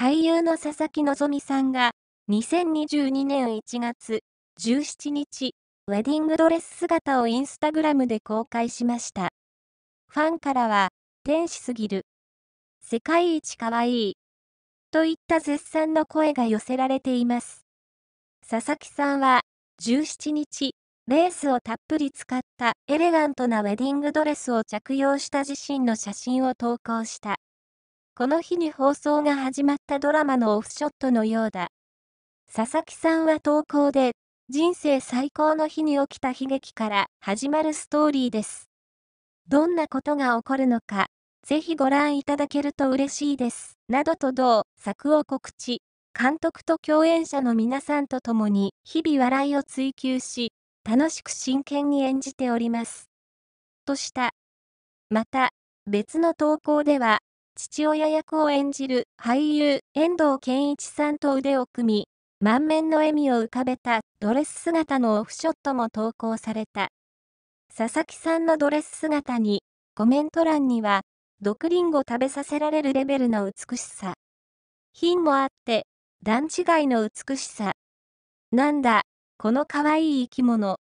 俳優の佐々木希さんが、2022年1月17日、ウェディングドレス姿をインスタグラムで公開しました。ファンからは、天使すぎる。世界一可愛い。といった絶賛の声が寄せられています。佐々木さんは、17日、レースをたっぷり使ったエレガントなウェディングドレスを着用した自身の写真を投稿した。この日に放送が始まったドラマのオフショットのようだ。佐々木さんは投稿で、人生最高の日に起きた悲劇から始まるストーリーです。どんなことが起こるのか、ぜひご覧いただけると嬉しいです。などと同作を告知、監督と共演者の皆さんと共に日々笑いを追求し、楽しく真剣に演じております。とした。また、別の投稿では、父親役を演じる俳優遠藤健一さんと腕を組み、満面の笑みを浮かべたドレス姿のオフショットも投稿された。佐々木さんのドレス姿に、コメント欄には、毒リンゴ食べさせられるレベルの美しさ。品もあって、段違いの美しさ。なんだ、この可愛い生き物。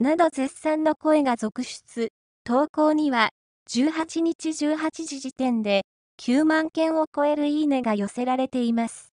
など絶賛の声が続出。投稿には、18日18時時点で、9万件を超えるいいねが寄せられています。